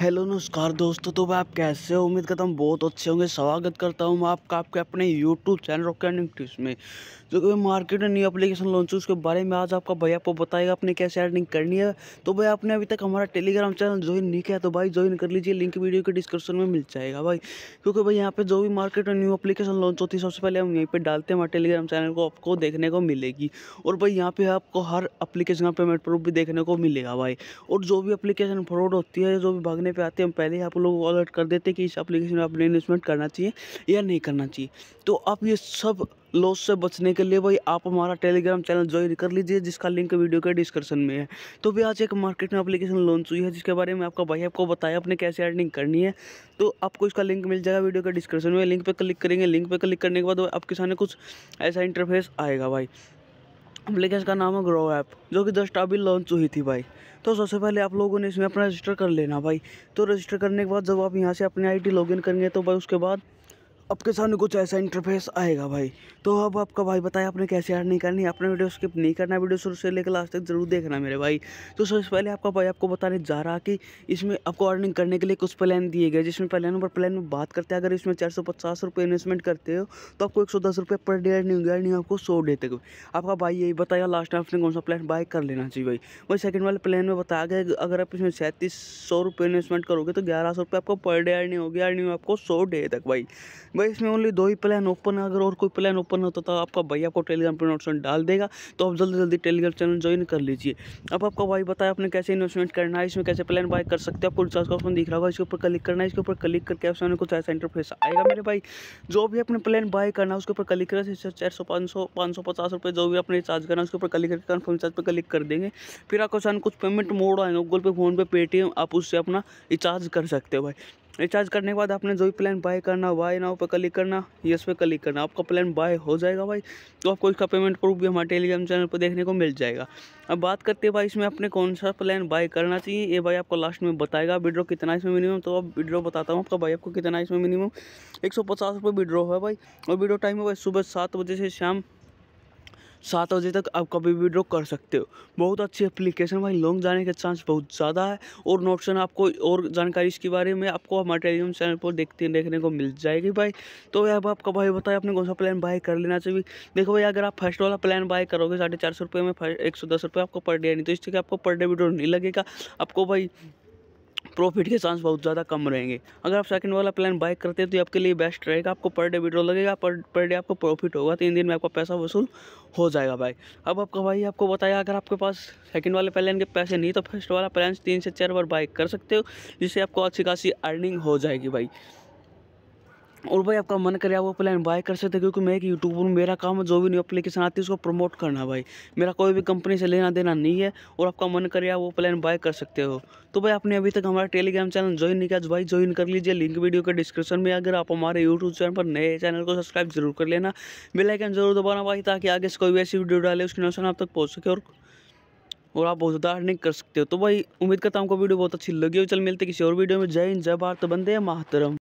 hello नमस्कार दोस्तों तो भाई आप कैसे हो उम्मीद करता हूँ बहुत अच्छे होंगे स्वागत करता हूँ मैं आपका आपके अपने YouTube channel rock ending tips में जो कि मार्केट में न्यू एप्लीकेशन लॉन्च हुई उसके बारे में आज आपका भाई आपको बताएगा आपने कैसे अर्निंग करनी है तो भाई आपने अभी तक हमारा टेलीग्राम चैनल ज्वाइन नहीं किया तो भाई ज्वाइन कर लीजिए लिंक वीडियो के डिस्क्रिप्शन में मिल जाएगा भाई क्योंकि भाई यहाँ पर जो भी मार्केट में न्यू अपलीकेशन लॉन्च होती है सबसे पहले हम यहीं पर डालते हैं हमारे टेलीग्राम चैनल को आपको देखने को मिलेगी और भाई यहाँ पर आपको हर अपलीकेशन का पेमेंट प्रूफ भी देखने को मिलेगा भाई और जो भी अप्लीकेशन फ्रॉड होती है जो भी भागने करने पे आते हैं हम पहले ही आप लोगों को अलर्ट कर देते हैं कि इस एप्लीकेशन में आपने इन्वेस्टमेंट करना चाहिए या नहीं करना चाहिए तो आप ये सब लॉस से बचने के लिए भाई आप हमारा टेलीग्राम चैनल ज्वाइन कर लीजिए जिसका लिंक वीडियो के डिस्क्रिप्शन में है तो भी आज एक मार्केट में एप्लीकेशन लॉन्च हुई है जिसके बारे में आपका भाई आपको बताया आपने कैसे अर्निंग करनी है तो आपको इसका लिंक मिल जाएगा वीडियो के डिस्क्रिप्शन में लिंक पर क्लिक करेंगे लिंक पर क्लिक करने के बाद आपके सामने कुछ ऐसा इंटरफेस आएगा भाई एप्लीकेशन का नाम है ग्रो ऐप जो कि दस्ट अभी लॉन्च हुई थी भाई तो सबसे पहले आप लोगों ने इसमें अपना रजिस्टर कर लेना भाई तो रजिस्टर करने के बाद जब आप यहाँ से अपनी आईडी लॉगिन करेंगे तो भाई उसके बाद आपके सामने कुछ ऐसा इंटरफेस आएगा भाई तो अब आपका भाई बताया आपने कैसे ऐड नहीं करनी आपने वीडियो स्किप नहीं करना वीडियो शुरू से लेकर लास्ट तक जरूर देखना मेरे भाई तो सबसे पहले आपका भाई आपको बताने जा रहा कि इसमें आपको अर्निंग करने के लिए कुछ प्लान दिए गए जिसमें प्लान नंबर प्लान में बात करते हैं अगर इसमें चार सौ पचास रुपये इन्वेस्टमेंट करते हो तो आपको एक सौ दस रुपये पर डे अर्निंग अर्निंग आपको सौ डे तक आपका भाई यही बताया लास्ट में आपने कौन सा प्लान बाय कर लेना चाहिए भाई वही सेकंड वाले प्लान में बताया गया अगर आप इसमें सैंतीस सौ रुपये इन्वेस्टमेंट करोगे तो ग्यारह सौ रुपये आपको पर डे अर्निंग होगी अर्निंग आपको सौ डे तक भाई भाई इसमें ओनली दो ही प्लान ओपन है अगर और कोई प्लान ओपन होता तो आपका भाई आपको टेलीग्राम पर नोटिफिकेशन डाल देगा तो आप जल्दी जल्दी टेलीग्राम चैनल ज्वाइन कर लीजिए अब आपका भाई बताया आपने कैसे इन्वेस्टमेंट करना है इसमें कैसे प्लान बाय कर सकते हैं आपको रिचार्ज का ऑप्शन दिख रहा होगा इसके ऊपर क्लिक करना है इसके ऊपर क्लिक करके आप सामने कुछ ऐसा इंटरफेस आएगा मेरे भाई जो भी अपने प्लान बाय करना है उसके ऊपर क्लिक करना चार सौ पाँच सौ पाँच सौ पचास रुपये जो भी अपने रिचार्ज करना है उसके ऊपर क्लिक करके कन्फर्म रिचार्ज पर क्लिक कर देंगे फिर आपको सामने कुछ पेमेंट मोड आएंगे Google Pay PhonePe Paytm आप उससे अपना रिचार्ज कर सकते हो भाई रिचार्ज करने के बाद आपने जो भी प्लान बाय करना बाय ना पर क्लिक करना उस पे क्लिक करना आपका प्लान बाय हो जाएगा भाई तो आपको इसका पेमेंट प्रूफ भी हमारे टेलीग्राम चैनल पर देखने को मिल जाएगा अब बात करते हैं भाई इसमें आपने कौन सा प्लान बाय करना चाहिए ये भाई आपको लास्ट में बताएगा विड्रो कितना इसमें मिनिमम तो अब विड्रो बताता हूँ आपका भाई आपको कितना इसमें मिनिमम एक सौ पचास रुपये विड्रो है भाई और विड्रो टाइम है भाई सुबह सात बजे से शाम सात बजे तक आप कभी भी ड्रॉ कर सकते हो बहुत अच्छी एप्लीकेशन भाई लॉन्ग जाने के चांस बहुत ज़्यादा है और नोट्सन आपको और जानकारी इसके बारे में आपको हमारे टेलीग्राम चैनल पर देखते देखने को मिल जाएगी भाई तो अब आपका भाई बताए आपने कौन सा प्लान बाय कर लेना चाहिए देखो भाई अगर आप फर्स्ट वाला प्लान बाय करोगे साढ़े चार सौ रुपये में एक सौ दस रुपये आपको पर डे नहीं तो इसके आपको पर डे भी ड्रॉ नहीं लगेगा आपको भाई प्रॉफिट के चांस बहुत ज़्यादा कम रहेंगे अगर आप सेकंड वाला प्लान बाइक करते हैं तो आपके लिए बेस्ट रहेगा आपको पर डे विड्रॉ लगेगा पर पर डे आपको प्रॉफिट होगा तीन दिन में आपका पैसा वसूल हो जाएगा भाई अब आपका भाई आपको बताया अगर आपके पास सेकंड वाले प्लान के पैसे नहीं तो फर्स्ट वाला प्लान तीन से चार बार बाइक कर सकते हो जिससे आपको अच्छी खासी अर्निंग हो जाएगी भाई और भाई आपका मन करे आप वो प्लान बाय कर सकते क्योंकि मैं एक यूट्यूबर हूँ मेरा काम है जो भी न्यू अपलीकेशन आती है उसको प्रमोट करना भाई मेरा कोई भी कंपनी से लेना देना नहीं है और आपका मन करे आप वो प्लान बाय कर सकते हो तो भाई आपने अभी तक हमारा टेलीग्राम चैनल ज्वाइन नहीं किया भाई ज्वाइन कर लीजिए लिंक वीडियो के डिस्क्रिप्शन में अगर आप हमारे यूट्यूब चैनल पर नए चैनल को सब्सक्राइब जरूर कर लेना बेलाइकन जरूर दबाना भाई ताकि आगे से कोई भी ऐसी वीडियो डाले उसकी नोशन आप तक पहुँच सके और और आप बहुत ज़्यादा अर्निंग कर सकते हो तो भाई उम्मीद करता हूँ आपको वीडियो बहुत अच्छी लगी हो चल मिलते किसी और वीडियो में जय हिंद जय भारत बंदे महातरम